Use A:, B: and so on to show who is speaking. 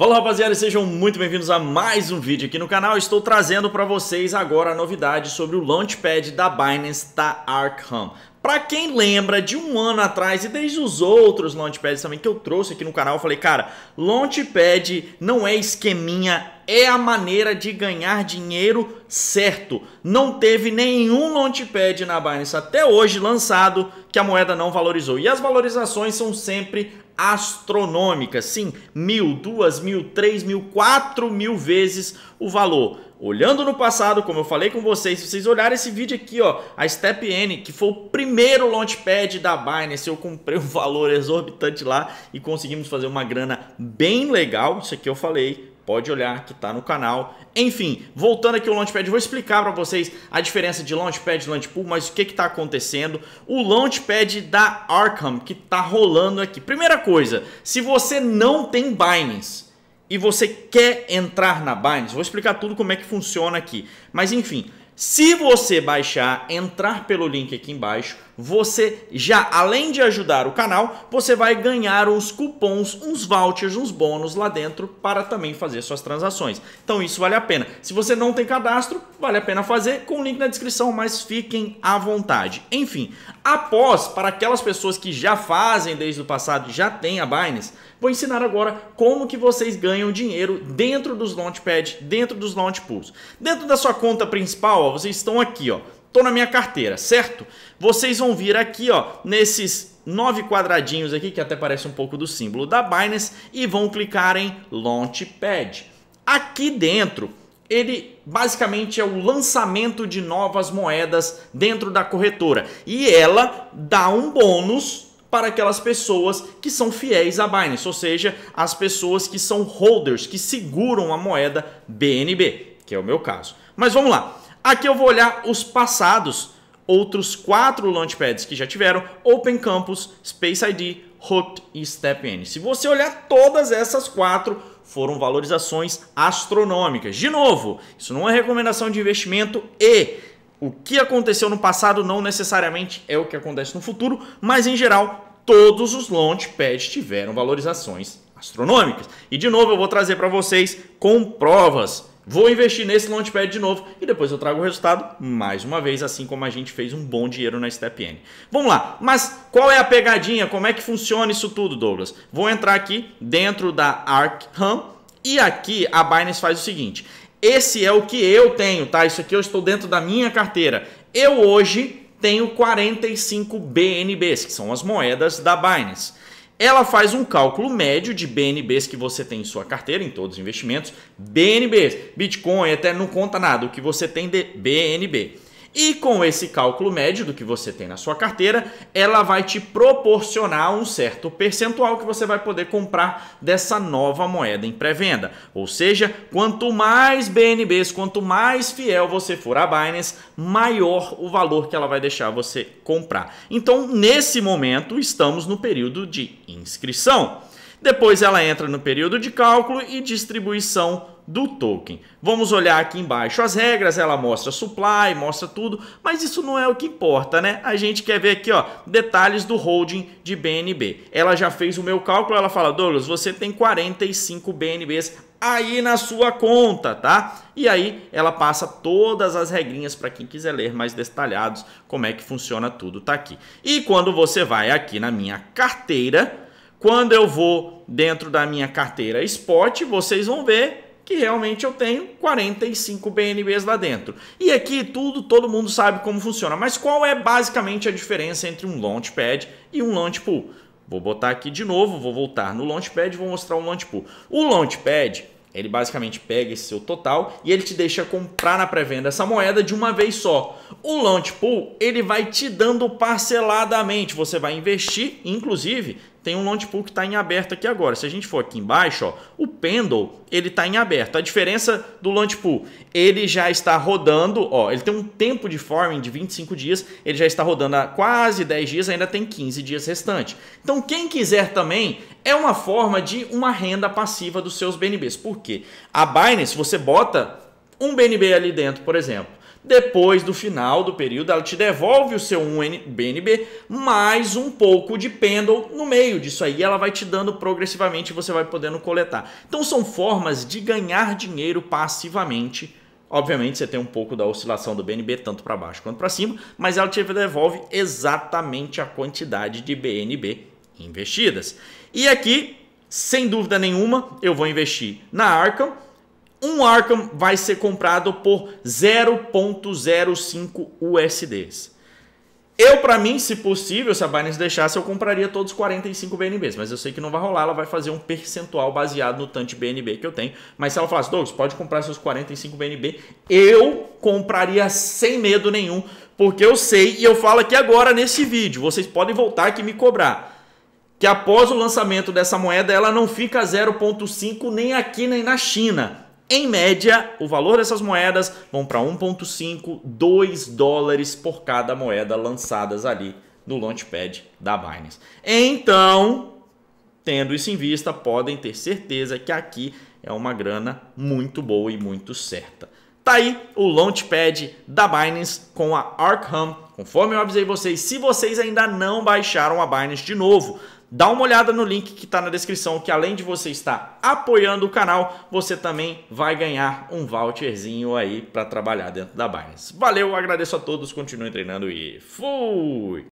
A: Fala rapaziada, sejam muito bem-vindos a mais um vídeo aqui no canal. Estou trazendo para vocês agora a novidade sobre o Launchpad da Binance da Arkham. Para quem lembra de um ano atrás e desde os outros Launchpads também que eu trouxe aqui no canal, eu falei, cara, Launchpad não é esqueminha é a maneira de ganhar dinheiro certo. Não teve nenhum launchpad na Binance até hoje lançado que a moeda não valorizou. E as valorizações são sempre astronômicas. Sim, mil, duas mil, três mil, quatro mil vezes o valor. Olhando no passado, como eu falei com vocês, se vocês olharem esse vídeo aqui, ó, a Step N, que foi o primeiro launchpad da Binance, eu comprei um valor exorbitante lá e conseguimos fazer uma grana bem legal. Isso aqui eu falei pode olhar que está no canal. Enfim, voltando aqui ao Launchpad, vou explicar para vocês a diferença de Launchpad e Launchpool, mas o que está acontecendo. O Launchpad da Arkham que está rolando aqui. Primeira coisa, se você não tem Binance, e você quer entrar na Binance, vou explicar tudo como é que funciona aqui. Mas enfim, se você baixar, entrar pelo link aqui embaixo, você já, além de ajudar o canal, você vai ganhar uns cupons, uns vouchers, uns bônus lá dentro para também fazer suas transações. Então isso vale a pena. Se você não tem cadastro, vale a pena fazer com o link na descrição, mas fiquem à vontade. Enfim, após, para aquelas pessoas que já fazem desde o passado, e já tem a Binance, vou ensinar agora como que vocês ganham dinheiro dentro dos Launchpad, dentro dos Launch Pools. Dentro da sua conta principal, ó, vocês estão aqui, ó, estou na minha carteira, certo? Vocês vão vir aqui, ó, nesses nove quadradinhos aqui, que até parece um pouco do símbolo da Binance, e vão clicar em Launchpad. Aqui dentro, ele basicamente é o lançamento de novas moedas dentro da corretora. E ela dá um bônus para aquelas pessoas que são fiéis à Binance, ou seja, as pessoas que são holders, que seguram a moeda BNB, que é o meu caso. Mas vamos lá. Aqui eu vou olhar os passados, outros quatro launchpads que já tiveram, Open Campus, Space ID, Hooked e N. Se você olhar todas essas quatro, foram valorizações astronômicas. De novo, isso não é recomendação de investimento e o que aconteceu no passado não necessariamente é o que acontece no futuro, mas em geral, todos os launchpads tiveram valorizações astronômicas. E de novo, eu vou trazer para vocês com provas. Vou investir nesse Launchpad de novo e depois eu trago o resultado mais uma vez, assim como a gente fez um bom dinheiro na StepN. Vamos lá, mas qual é a pegadinha? Como é que funciona isso tudo, Douglas? Vou entrar aqui dentro da ArcHam e aqui a Binance faz o seguinte. Esse é o que eu tenho, tá? Isso aqui eu estou dentro da minha carteira. Eu hoje tenho 45 BNBs, que são as moedas da Binance ela faz um cálculo médio de BNBs que você tem em sua carteira, em todos os investimentos. BNBs, Bitcoin até não conta nada, o que você tem de BNB. E com esse cálculo médio do que você tem na sua carteira, ela vai te proporcionar um certo percentual que você vai poder comprar dessa nova moeda em pré-venda. Ou seja, quanto mais BNBs, quanto mais fiel você for à Binance, maior o valor que ela vai deixar você comprar. Então, nesse momento, estamos no período de inscrição. Depois ela entra no período de cálculo e distribuição do token. Vamos olhar aqui embaixo as regras, ela mostra supply, mostra tudo, mas isso não é o que importa, né? A gente quer ver aqui, ó, detalhes do holding de BNB. Ela já fez o meu cálculo, ela fala, Douglas, você tem 45 BNBs aí na sua conta, tá? E aí ela passa todas as regrinhas para quem quiser ler mais detalhados como é que funciona tudo, tá aqui. E quando você vai aqui na minha carteira, quando eu vou dentro da minha carteira Spot, vocês vão ver que realmente eu tenho 45 BNBs lá dentro. E aqui tudo, todo mundo sabe como funciona. Mas qual é basicamente a diferença entre um Launchpad e um Launch Pool? Vou botar aqui de novo, vou voltar no Launchpad e vou mostrar o Launch Pool. O Launchpad, ele basicamente pega esse seu total e ele te deixa comprar na pré-venda essa moeda de uma vez só. O Launch Pool, ele vai te dando parceladamente, você vai investir, inclusive, tem um launch pool que está em aberto aqui agora. Se a gente for aqui embaixo, ó, o Pendle ele está em aberto. A diferença do launch pool, ele já está rodando, ó, ele tem um tempo de forming de 25 dias, ele já está rodando há quase 10 dias, ainda tem 15 dias restante. Então quem quiser também é uma forma de uma renda passiva dos seus BNBs. Por quê? A Binance você bota um BNB ali dentro, por exemplo depois do final do período, ela te devolve o seu BNB mais um pouco de Pendle no meio disso aí. Ela vai te dando progressivamente e você vai podendo coletar. Então são formas de ganhar dinheiro passivamente. Obviamente você tem um pouco da oscilação do BNB, tanto para baixo quanto para cima, mas ela te devolve exatamente a quantidade de BNB investidas. E aqui, sem dúvida nenhuma, eu vou investir na Arkham um Arkham vai ser comprado por 0.05 USDs. Eu, para mim, se possível, se a Binance deixasse, eu compraria todos os 45 BNBs, mas eu sei que não vai rolar, ela vai fazer um percentual baseado no tanto de BNB que eu tenho. Mas se ela falasse, Douglas, pode comprar seus 45 BNB, eu compraria sem medo nenhum, porque eu sei, e eu falo aqui agora nesse vídeo, vocês podem voltar aqui me cobrar que após o lançamento dessa moeda ela não fica 0,5 nem aqui nem na China. Em média, o valor dessas moedas vão para 1.5, 2 dólares por cada moeda lançadas ali no launchpad da Binance. Então, tendo isso em vista, podem ter certeza que aqui é uma grana muito boa e muito certa. Tá aí o launchpad da Binance com a Arkham. Conforme eu avisei vocês, se vocês ainda não baixaram a Binance de novo, dá uma olhada no link que está na descrição, que além de você estar apoiando o canal, você também vai ganhar um voucherzinho aí para trabalhar dentro da Binance. Valeu, agradeço a todos, continuem treinando e fui!